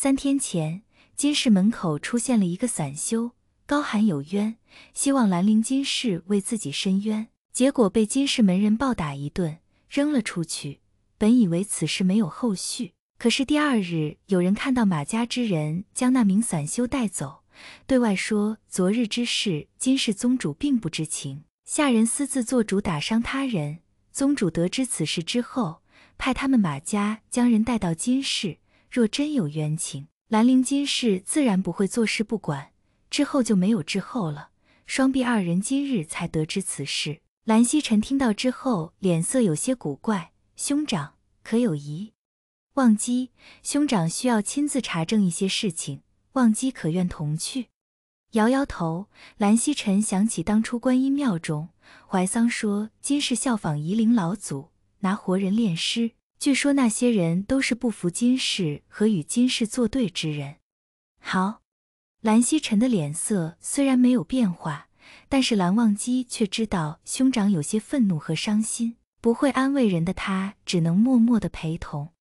三天前，金氏门口出现了一个散修，高喊有冤，希望兰陵金氏为自己申冤，结果被金氏门人暴打一顿，扔了出去。本以为此事没有后续，可是第二日有人看到马家之人将那名散修带走，对外说昨日之事金氏宗主并不知情，下人私自做主打伤他人。宗主得知此事之后，派他们马家将人带到金氏。若真有冤情，兰陵金氏自然不会坐视不管，之后就没有之后了。双臂二人今日才得知此事。兰溪晨听到之后，脸色有些古怪。兄长可有疑？忘机，兄长需要亲自查证一些事情，忘机可愿同去？摇摇头。兰溪晨想起当初观音庙中，怀桑说金氏效仿夷陵老祖，拿活人炼尸。据说那些人都是不服金氏和与金氏作对之人。好，蓝曦臣的脸色虽然没有变化，但是蓝忘机却知道兄长有些愤怒和伤心。不会安慰人的他，只能默默的陪同。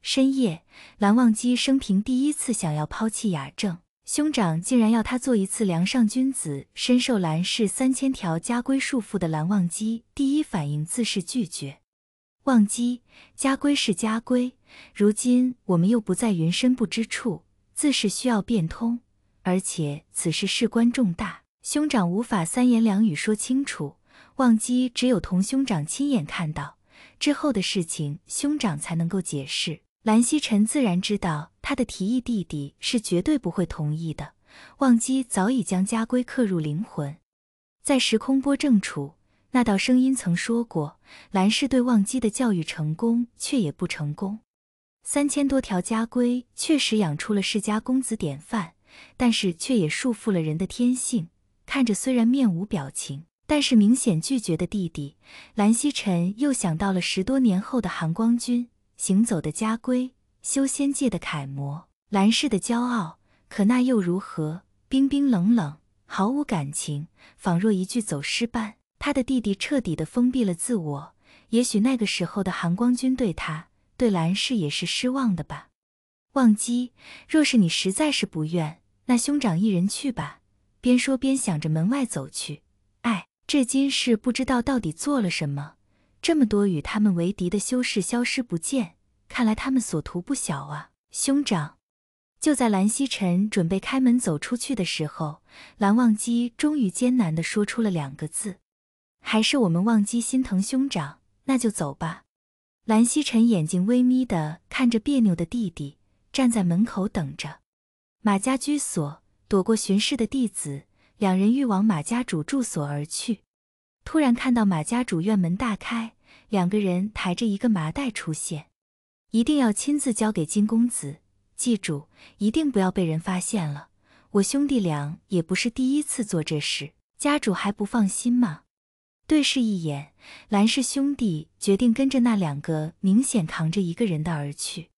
深夜，蓝忘机生平第一次想要抛弃雅正，兄长竟然要他做一次梁上君子。深受蓝氏三千条家规束缚的蓝忘机，第一反应自是拒绝。忘机，家规是家规。如今我们又不在云深不知处，自是需要变通。而且此事事关重大，兄长无法三言两语说清楚。忘机只有同兄长亲眼看到之后的事情，兄长才能够解释。蓝曦臣自然知道他的提议，弟弟是绝对不会同意的。忘机早已将家规刻入灵魂，在时空波正处。那道声音曾说过：“兰氏对忘机的教育成功，却也不成功。三千多条家规确实养出了世家公子典范，但是却也束缚了人的天性。”看着虽然面无表情，但是明显拒绝的弟弟蓝曦臣，又想到了十多年后的含光君行走的家规，修仙界的楷模，蓝氏的骄傲。可那又如何？冰冰冷冷，毫无感情，仿若一具走尸般。他的弟弟彻底的封闭了自我，也许那个时候的韩光君对他、对兰氏也是失望的吧。忘机，若是你实在是不愿，那兄长一人去吧。边说边想着门外走去。哎，这金氏不知道到底做了什么，这么多与他们为敌的修士消失不见，看来他们所图不小啊。兄长，就在兰希臣准备开门走出去的时候，蓝忘机终于艰难的说出了两个字。还是我们忘机心疼兄长，那就走吧。蓝曦臣眼睛微眯的看着别扭的弟弟，站在门口等着。马家居所躲过巡视的弟子，两人欲往马家主住所而去，突然看到马家主院门大开，两个人抬着一个麻袋出现，一定要亲自交给金公子。记住，一定不要被人发现了。我兄弟俩也不是第一次做这事，家主还不放心吗？对视一眼，蓝氏兄弟决定跟着那两个明显扛着一个人的而去。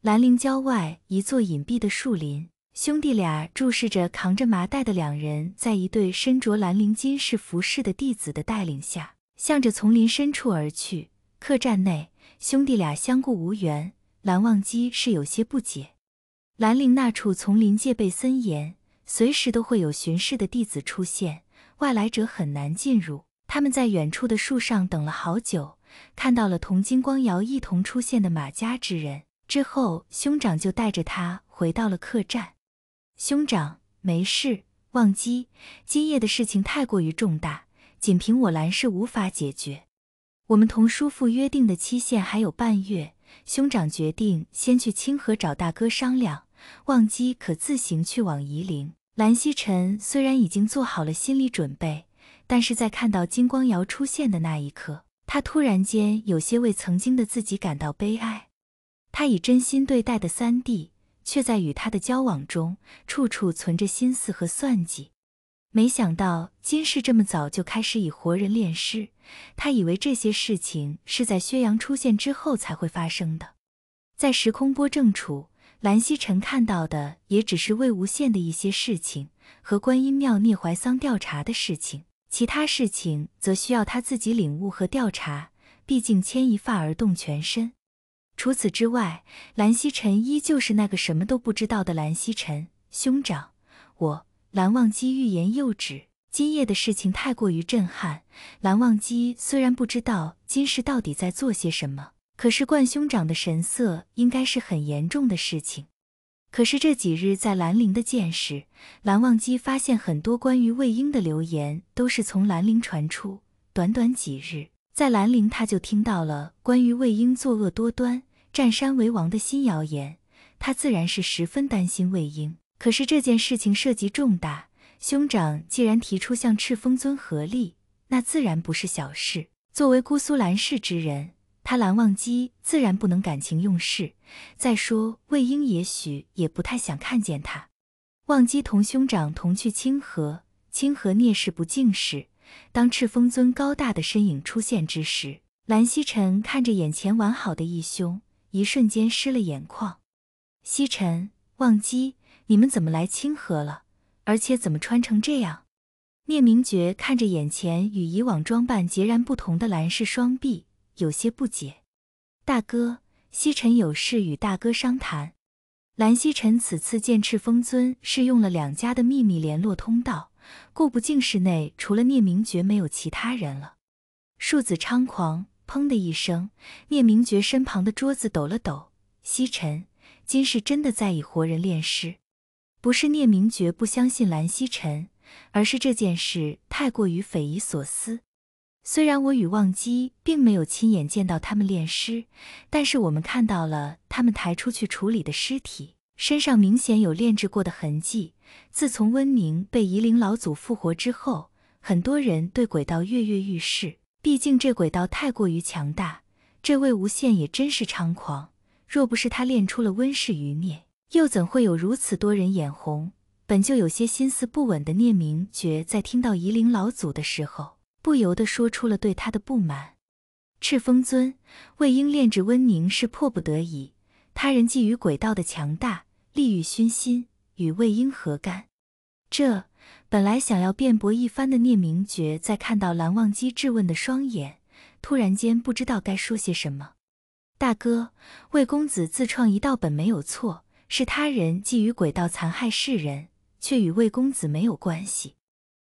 兰陵郊外一座隐蔽的树林，兄弟俩注视着扛着麻袋的两人，在一对身着兰陵金氏服饰的弟子的带领下，向着丛林深处而去。客栈内，兄弟俩相顾无言。蓝忘机是有些不解。兰陵那处丛林戒备森严，随时都会有巡视的弟子出现，外来者很难进入。他们在远处的树上等了好久，看到了同金光瑶一同出现的马家之人。之后，兄长就带着他回到了客栈。兄长，没事。忘机，今夜的事情太过于重大，仅凭我兰氏无法解决。我们同叔父约定的期限还有半月，兄长决定先去清河找大哥商量。忘机可自行去往夷陵。蓝曦臣虽然已经做好了心理准备。但是在看到金光瑶出现的那一刻，他突然间有些为曾经的自己感到悲哀。他以真心对待的三弟，却在与他的交往中处处存着心思和算计。没想到金氏这么早就开始以活人炼尸，他以为这些事情是在薛洋出现之后才会发生的。在时空波正处，蓝曦臣看到的也只是魏无羡的一些事情和观音庙聂怀桑调查的事情。其他事情则需要他自己领悟和调查，毕竟牵一发而动全身。除此之外，蓝曦臣依旧是那个什么都不知道的蓝曦臣。兄长，我蓝忘机欲言又止，今夜的事情太过于震撼。蓝忘机虽然不知道今世到底在做些什么，可是冠兄长的神色应该是很严重的事情。可是这几日在兰陵的见识，蓝忘机发现很多关于魏婴的流言都是从兰陵传出。短短几日，在兰陵他就听到了关于魏婴作恶多端、占山为王的新谣言，他自然是十分担心魏婴。可是这件事情涉及重大，兄长既然提出向赤峰尊合力，那自然不是小事。作为姑苏蓝氏之人。他蓝忘机自然不能感情用事。再说魏婴也许也不太想看见他。忘机同兄长同去清河，清河聂氏不敬时，当赤峰尊高大的身影出现之时，蓝曦臣看着眼前完好的义兄，一瞬间湿了眼眶。曦臣，忘机，你们怎么来清河了？而且怎么穿成这样？聂明珏看着眼前与以往装扮截然不同的蓝氏双臂。有些不解，大哥，西沉有事与大哥商谈。兰西沉此次见赤峰尊是用了两家的秘密联络通道，顾不净室内除了聂明觉没有其他人了。庶子猖狂，砰的一声，聂明觉身旁的桌子抖了抖。西沉，今世真的在以活人炼尸？不是聂明觉不相信兰西沉，而是这件事太过于匪夷所思。虽然我与忘机并没有亲眼见到他们炼尸，但是我们看到了他们抬出去处理的尸体，身上明显有炼制过的痕迹。自从温宁被夷陵老祖复活之后，很多人对鬼道跃跃欲试，毕竟这鬼道太过于强大。这魏无羡也真是猖狂，若不是他练出了温氏余孽，又怎会有如此多人眼红？本就有些心思不稳的聂明觉，在听到夷陵老祖的时候。不由得说出了对他的不满。赤峰尊，魏婴炼制温宁是迫不得已，他人觊觎鬼道的强大，利欲熏心，与魏婴何干？这本来想要辩驳一番的聂明觉，在看到蓝忘机质问的双眼，突然间不知道该说些什么。大哥，魏公子自创一道本没有错，是他人觊觎鬼道残害世人，却与魏公子没有关系。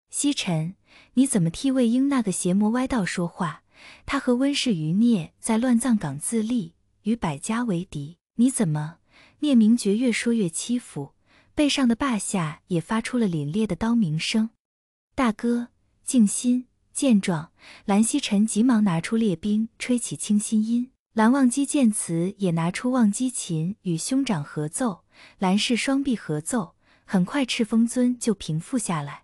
西沉。你怎么替魏婴那个邪魔歪道说话？他和温氏余孽在乱葬岗自立，与百家为敌。你怎么？聂明觉越说越欺负，背上的霸下也发出了凛冽的刀鸣声。大哥，静心！见状，蓝曦臣急忙拿出列兵，吹起清心音。蓝忘机见此也拿出忘机琴与兄长合奏，蓝氏双臂合奏，很快赤峰尊就平复下来。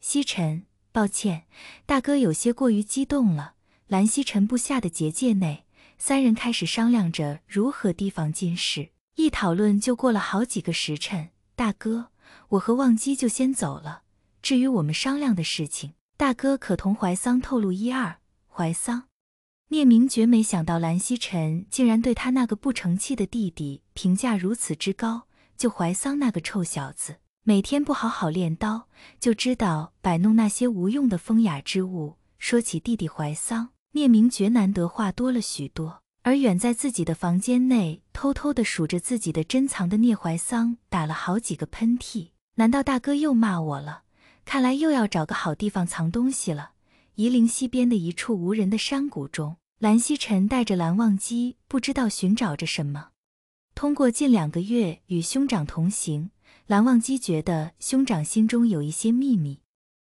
曦臣。抱歉，大哥有些过于激动了。兰希晨布下的结界内，三人开始商量着如何提防金氏。一讨论就过了好几个时辰。大哥，我和忘机就先走了。至于我们商量的事情，大哥可同怀桑透露一二。怀桑，聂明绝没想到兰希晨竟然对他那个不成器的弟弟评价如此之高，就怀桑那个臭小子。每天不好好练刀，就知道摆弄那些无用的风雅之物。说起弟弟怀桑，聂明觉难得话多了许多。而远在自己的房间内，偷偷的数着自己的珍藏的聂怀桑，打了好几个喷嚏。难道大哥又骂我了？看来又要找个好地方藏东西了。夷陵西边的一处无人的山谷中，蓝曦臣带着蓝忘机，不知道寻找着什么。通过近两个月与兄长同行，蓝忘机觉得兄长心中有一些秘密。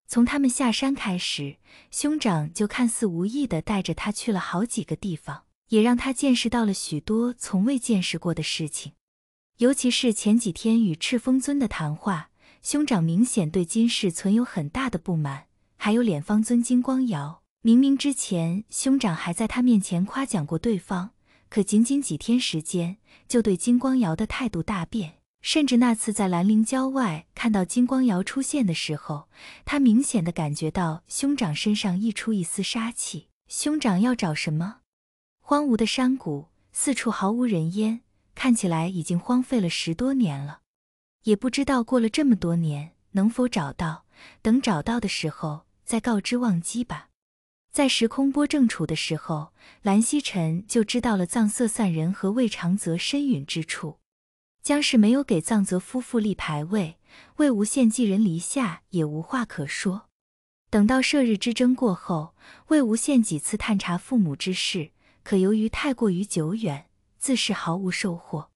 从他们下山开始，兄长就看似无意的带着他去了好几个地方，也让他见识到了许多从未见识过的事情。尤其是前几天与赤峰尊的谈话，兄长明显对金氏存有很大的不满。还有脸方尊金光瑶，明明之前兄长还在他面前夸奖过对方。可仅仅几天时间，就对金光瑶的态度大变。甚至那次在兰陵郊外看到金光瑶出现的时候，他明显的感觉到兄长身上溢出一丝杀气。兄长要找什么？荒芜的山谷，四处毫无人烟，看起来已经荒废了十多年了。也不知道过了这么多年，能否找到？等找到的时候，再告知忘机吧。在时空波正处的时候，蓝曦臣就知道了藏色散人和魏长泽身陨之处。江氏没有给藏泽夫妇立牌位，魏无羡寄人篱下也无话可说。等到射日之争过后，魏无羡几次探查父母之事，可由于太过于久远，自是毫无收获。